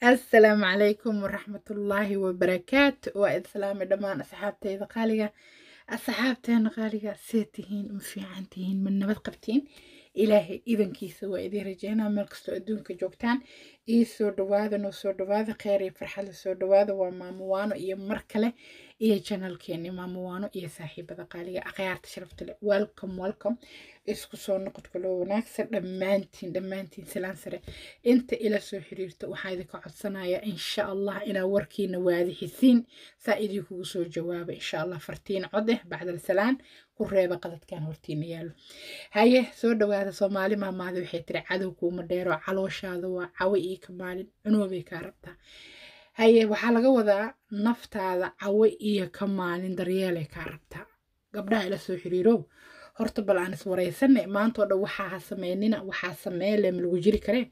assalaamu calaykum waraxmatullaahi wabarakaatu waa id salaamay dhammaan asxaabtayda qaaliga asxaabteena qaaliga see tihiin ma fiican tihiin ma nabad qabtiin ilaahay idankiisa waa idiin rajeynaa meel kastoo adduunka joogtaan ii soo dhawaada noo soo dhawaada kheer iyo farxada soo dhawaada waa maamuwaano iyo mar kale iyo janalkeeni maamawaano iyo saaxiibada qaaliga akhyaarta sharafta leh welcom welcome isku soo noqodkalo wanaagsan dhammaantiin dhammaantiin silaan sare inta ila soo xiriirta waxaa idinka codsanaya insha allah inaa warkiina waadixisiin saa idinkugu soo jawaaba insha allah fartiin cod eh bacdal salaan ku reeba qadadkan hortiina yaalo haye soo dhawaada soomaali maamaada waxay tiri cadow kuuma dheero calooshaada waa cawo ii ka maalin cunoobay kaa rabtaa haye waxaa laga wadaa naftaada cawo iyo ka maalin daryeelay kaa rabtaa gabdhaha ila soo xiriirow horta bal aan iswaraysane maantao dhan waxaa ha sameynina waxaa sameele malagu jiri kare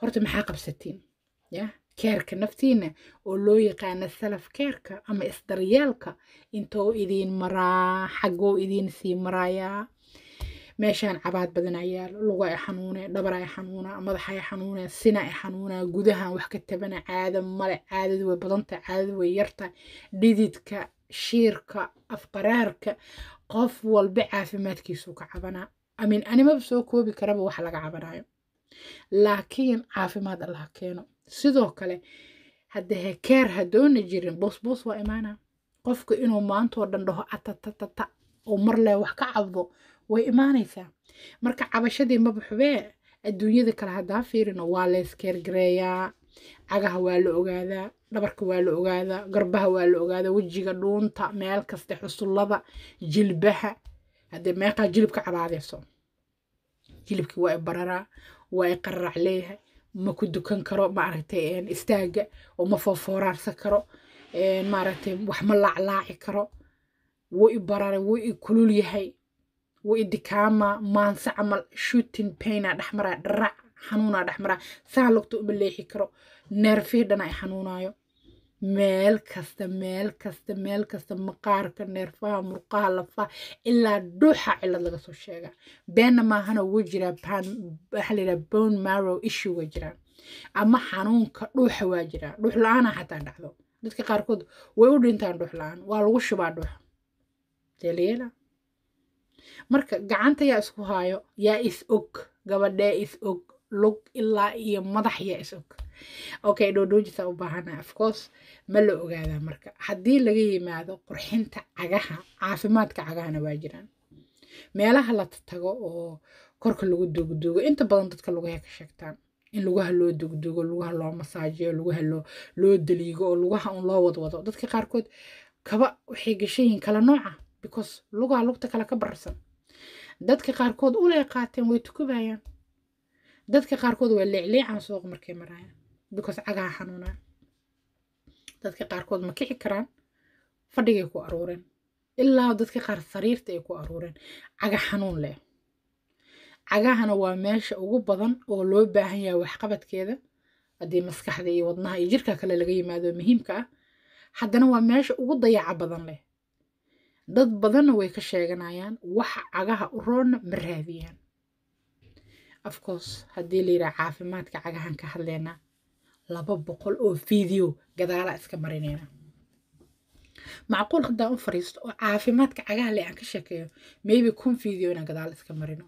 horta maxaa qabsatiin ya keerka naftiina oo loo yaqaana salaf keerka ama isdaryeelka intoo idiin maraa xaggoo idiin sii maraayaa meeshaan cabaad badan ayaa luga i xanuune dhabara i xanuuna madaxa i xanuune sina i xanuuna gudahan wax ka tabana caada male caadadu way badanta caadadu way yarta dhididka shiirka afqaraarka qof walba caafimaadkiisuu ka cabanaa amin animaba soo koobi karaba wax laga cabanayo laakiin caafimaad allaha keeno sidoo kale haddee keer hadoona jirin boosboos waa imaana qofka inuu maantoo dhan dhaho atatatata oo marlee wax ka cabdo way imaanaysaa marka cabashadii mabaxubee adduunyada kale haddaan fiirino waa la iskeergareeyaa cagaha waa la ogaadaa dhabarka waa la ogaadaa garbaha waa la ogaadaa wejiga dhuunta meel kaste xusulada jilbaha haddee meeqaa jilibka cabaadayso jilibkii waa i bararaa waa i qararac leeyahay ma ku dukan karo maaragtay istaaga oo ma fooforaarsan karo maaragtay wax ma laaclaaci karo wuu i bararay wuu i kulul yahay waidikaama maanse camal shooting paina dhexmaraa dharac xanuunaa dhexmaraa saa logta u baleexi karo neerfihi dhana ay xanuunaayo meel kasta meel kasta meel kasta maqaarka neerfaha murqaha lafaha ilaa dhuuxa cilad laga soo sheega beenna maahana wuu jiraa waxaalayidhaha bone marrow issue waa jiraan ama xanuunka dhuuxa waa jiraa dhuux la-aana xataa dhacdo dadka qaarkood way u dhintaan dhuux la-aan waa lagu shubaa dhuuxa deeliyeela marka gacanta yaa isku haayo yaa is og gabadhee is og lug ilaa iyo madax yaa is og okay dhoodhoojisa u baahana afcourse ma la ogaadaa marka haddii laga yimaado qurxinta cagaha caafimaadka cagahana waa jiraan meelaha la tago oo korka lagu dugdugo inta badan dadka lugahay ka sheegtaan in lugaha loo duugduugo lugaha loo masaajiyo lugaha loo daliigo oo lugaha un loo wadwado dadka qaarkood kaba waxay gashayiin kala nooca because lugaa lugta kale ka bararsan dadka qaarkood ulay qaateen way tukubayaan dadka qaarkood waa leecleecaan suuqa markay marayaan because cagaha xanuunaa dadka qaarkood ma kici karaan fadhigay ku aruureen ilaa dadka qaar sariirta ay ku aruureen caga xanuun leh cagahana waa meesha ugu badan oo loo baahan yahay waxqabadkeeda haddii maskaxda iyo wadnaha iyo jirka kale laga yimaado muhiimka ah haddana waa meesha ugu dayaca badan leh dad badanna way ka sheeganayaan waxa cagaha u roonna ma raadiyaan afcourse haddii la yidhaha caafimaadka cagahan ka hadleyna laba boqol oo video gadaala iska marineyna macquul haddaan u fariisto oo caafimaadka cagaha le aan ka sheekeeyo maybe kun video inaan gadaal iska marino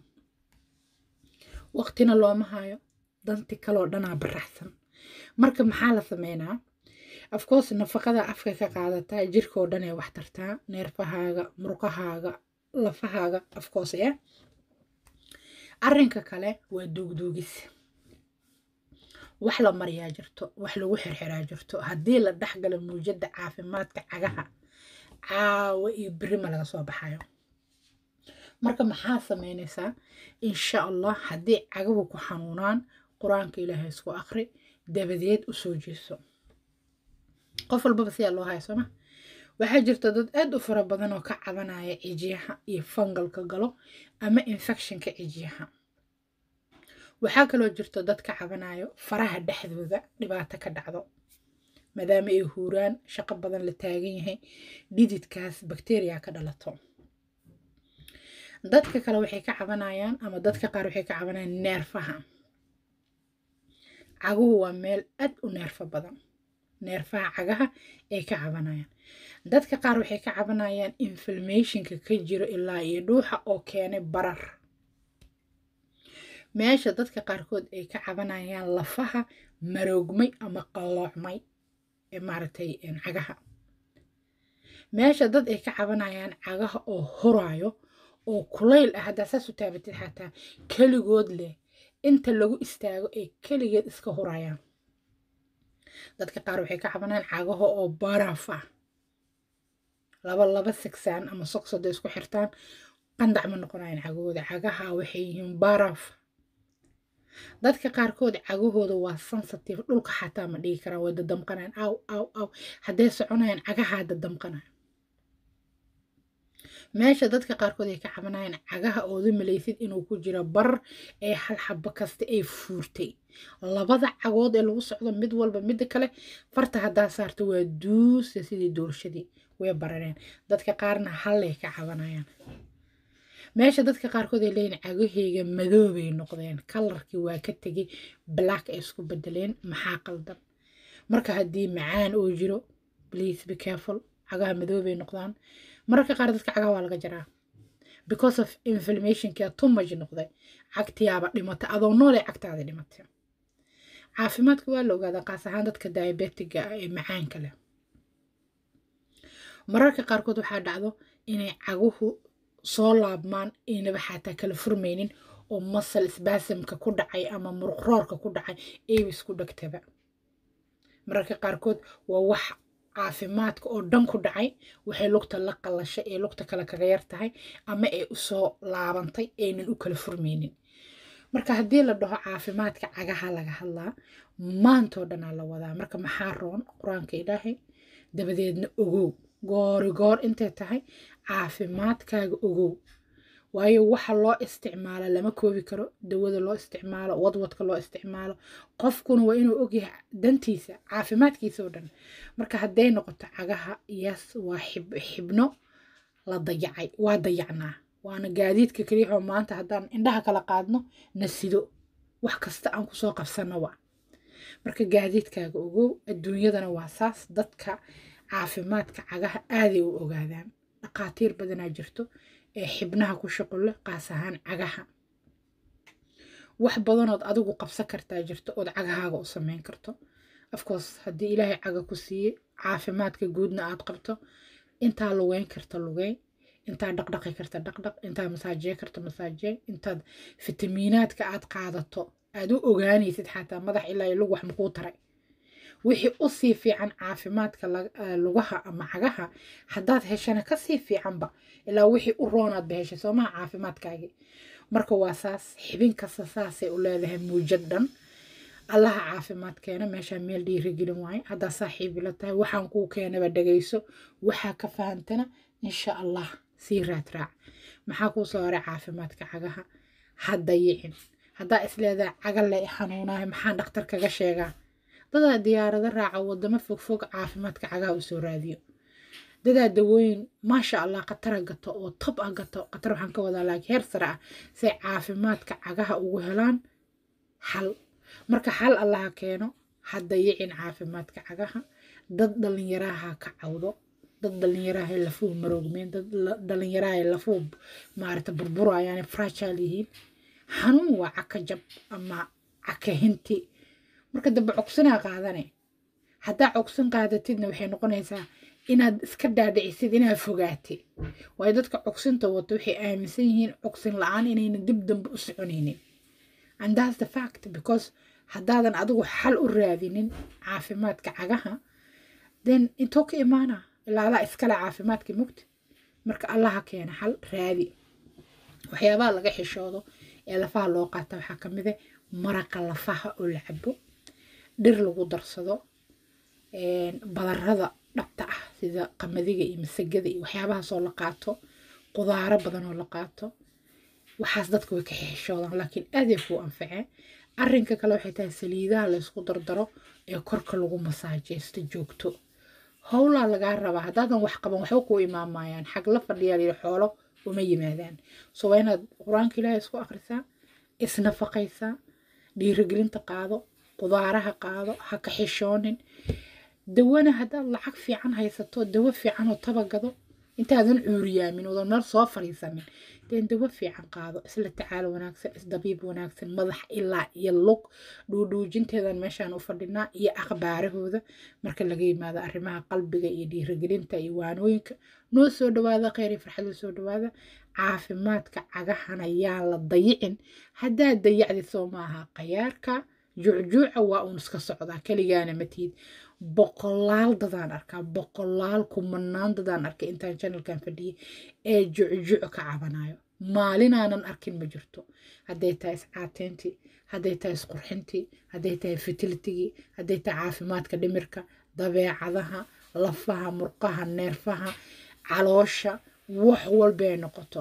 waqtina looma hayo danti kaloo dhanaa baraxsan marka maxaa la sameynaa afkoos nafaqada afka ka qaadataa jirkao dhan ee wax tartaa neerfahaaga murqahaaga lafahaaga afcourse eh arrinka kale waa duugduugis wax la mariyaa jirto wax lagu xirxiraa jirto haddii la dhexgalo muujada caafimaadka cagaha caawo iyo birima laga soo baxayo marka maxaa sameynaysaa insha allah haddii cagahu ku xanuunaan qur-aanka ilaahay isku akhri dabadeed usoo jeeso qof walbaba siyaa loo haya sooma waxaa jirta dad aad u fara badan oo ka cabanaya cijiyaha iyo fangalka galo ama infectionka cijiyaha waxaa kaloo jirta dad ka cabanayo faraha dhexdooda dhibaato ka dhacdo maadaama ay huuraan shaqo badan la taagan yahay dhididkaas bakteriya ka dhalato dadka kale waxay ka cabanayaan ama dadka qaar waxay ka cabanayaan neerfaha caguhu waa meel aad u neerfo badan neerfaha cagaha ay ka cabanayaan dadka qaar waxay ka cabanayaan inflamationka ka jiro ilaa iyo dhuuxa oo keenay barar meesha dadka qaarkood ay ka cabanayaan lafaha maroogmay ama qalloocmay ee maaragtay cagaha meesha dad ay ka cabanayaan cagaha oo horaayo oo kulayl ah haddaa saas u taabatid xataa keligood leh inta lagu istaago ay keligeed iska horayaan dadka qaar waxay ka cabanaan cagaho oo barafa laba laba sigsaan ama soqsada isku xirtaan qandac ma noqonayan cagahooda cagaha waxay yihiin baraf dadka qaarkood cagahooda waa sensitive dhulka xataa ma dhigi karaan way dadamqanayaan aw aw aw hadday soconayan cagahaa dadamqanayan meesha dadka qaarkood ay ka cabanayaan cagaha ooda malaysid inuu ku jiro bar ee hal xabo kasta ay fuurtay labada cagood ee lagu socdo mid walba midda kale farta haddaa saarta waa duusa sidii doorshadii way barareen dadka qaarna halay ka cabanayaan meesha dadka qaarkood ay leeyiin cagaheyga madoobay noqdeen kalarkii waa ka tegay black ay isku bedeleen maxaa qaldan marka haddii macaan uu jiro please be careful cagaha madoobay noqdaan mararka qaar dadka cagaha waa laga jaraa because of inflammationka tumaj noqday cagtiyaaba dhimata adoo noolee cagtaada dhimata caafimaadka waa la ogaada qaas ahaan dadka diabetiga ee macaanka leh mararka qaarkood waxaa dhacdo inay caguhu soo laabmaan inaba xataa kala furmaynin oo masal isbaasamka ku dhacay ama muruqroorka ku dhacay eebis ku dhegtaba mararka qaarkood waa wax caafimaadka oo dhan ku dhacay waxay lugta la qalashay ee lugta kale kaga yar tahay ama ay usoo laabantay aynan u kala furmaynin marka haddii la dhaho caafimaadka cagaha laga hadlaa maantoo dhanaa la wadaa marka maxaa roon qur-aanka ilaahay dabadeedna ogow goori goor intay tahay caafimaadkaaga ogow waayo waxa loo isticmaala lama koobi karo dawada loo isticmaalo wadwadka loo isticmaalo qofkuna waa inuu ogyahay dantiisa caafimaadkiisa oo dhan marka hadday noqoto cagaha yaas waa xibno la dayacay waa dayacnaa waana gaadiidka keliyaxoo maanta haddaan indhaha kala qaadno na sido wax kasta aan kusoo qabsannowa marka gaadiidkaaga ogow adduunyadana waa saas dadka caafimaadka cagaha aaday u ogaadaan dhaqaatiir badanaa jirto xibnaha ku shaqolle qaas ahaan cagaha wax badanood adigu qabsan kartaa jirto ood cagahaaga u sameyn karto afkoos haddii ilaahay caga ku siiyey caafimaadka guudna aad qabto intaa lugeyn karta lugeyn intaa dhaqdhaqi karta dhaqdhaq intaa masaajee karta masaajee intaad fitamiinaadka aad qaadato aad u ogaanaysid xataa madax ilaa ilug wax makuu taray wixii usii fiican caafimaadka eh, lugaha ama cagaha hadaad heshana kasii fiicanba ilaa wixii u roonaadba heshay soomaha caafimaadkaagii marka waa saas xibin kasta saasay u leedahay muujad dhan allaha caafimaad keena meeshaa meel dhiirigelin waayo haddaa saaxiibila tahay waxaan kuu keenaba dhagayso waxaa ka fahantana insha allah sii raadraac maxaa kuu soo haray caafimaadka cagaha hadda haddaa isleedaha caga le xanuunahay maxaan dhakhtar kaga sheegaa dadaa diyaarado raaca wadamo fogfog caafimaadka cagaha usoo raadiyo dadaa dawooyin maasha allah khatara gato oo tob ah gato khatar waxaan ka wadaa laakiin heer sare ah say caafimaadka cagaha ugu helaan xal marka xal allaha keeno ha dayicin caafimaadka cagaha dad dhallinyaraha ka cawdo dad dhallinyaraha lafuhu maroogmeen dad dhallinyaraha lafuhu maarata burburayaan fragile yihiin xanuun waa caka jab ama caka hinti marka dambe cogsanaa qaadane haddaa cogsan qaadatidna waxay noqonaysaa inaad iska dhaadhicisid inaad fogaate waayo dadka cogsinta wata waxay aaminsan yihiin cogsin la-aan inayna dib dambe u soconaynin and that's the fact because haddaadan adigu xal u raadinin caafimaadka cagaha then intoo ka imaana ilaa iskale caafimaadka mugta marka allaha keena xal raadi waxyaabaha laga xishoodo ee lafaha loo qaata waxaa ka mide ah maraqa lafaha oo la cabo dhir lagu darsado badarada dhabta ah sida qamadiga iyo masagada iyo waxyaabahaasoo la qaato qudaaro badanoo la qaato waxaas dadka way ka xeeshoodaan laakiin aadee kuu anfaceen arinka kale waxay tahay saliidaha laysku dardaro ee korka lagu masaajeysto joogto howlaa lagaa rabaa haddaadan wax qaban waxba kuu imaamayaan xag la fadhiyaa iyo xoolo uma yimaadaan so waa inaad qur-aanka ilaahay isku akhrisaa isnafaqaysaa dhiirigelinta qaado qudaaraha qaado ha ka xishoonin dawana haddaad lacag fiican haysato dawo fiican oo tabagado intaadan cuuriyaamin oodan meel soo fadhiisamin den dawo fiican qaado isla tacaalo wanaagsan isdabiib wanaagsan madax ilaa iyo lug dhuudhuujinteedan meeshaan u fadhinaa iyo akhbaarahooda marka laga yimaado arrimaha qalbiga iyo dhiirigelinta iyo waanooyinka noo soo dhawaada kheyri farxadoo soo dhawaada caafimaadka cagahana yaan la dayicin haddaad dayacdi soo maaha khayaarka jucjuuca waa uun iska socdaa keligaana matihid boqolaal dadaan arkaa boqolaal kumanaan dadaan arkay intaan janalkan fadhiyay ee juucjuuc ka cabanayo maalinaanan arkin ma jirto hadday tahay iscaateyntii hadday tahay isqurxintii hadday tahay fatilitigii hadday tahay caafimaadka dhimirka dabeecadaha lafaha murqaha neerfaha caloosha wax walbay noqoto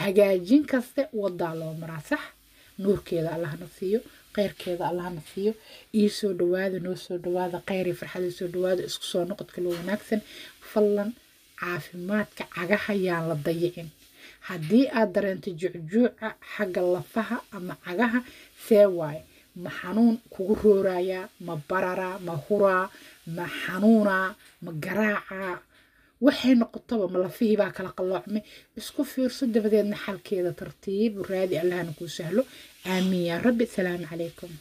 hagaajin kaste wadaa loo maraa sax nuurkeeda allahna siiyo kheyrkeeda allaha siiyo ii soo dhawaada noo soo dhawaada kheyr iyo farxad ii soo dhawaada isku soo noqodka loo wanaagsan fallan caafimaadka cagaha yaan la dayicin haddii aad dareento jucjuuca xagga lafaha ama cagaha see waaye ma xanuun kugu roorayaa ma bararaa ma huraa ma xanuunaa ma garaacaa waxay noqotaba malafihii baa kala qalloocmay isku fiirso dabadeedna xalkeeda tartiib raadi allahna kuu sahlo aamiin ya rabbi asalaamu calaykum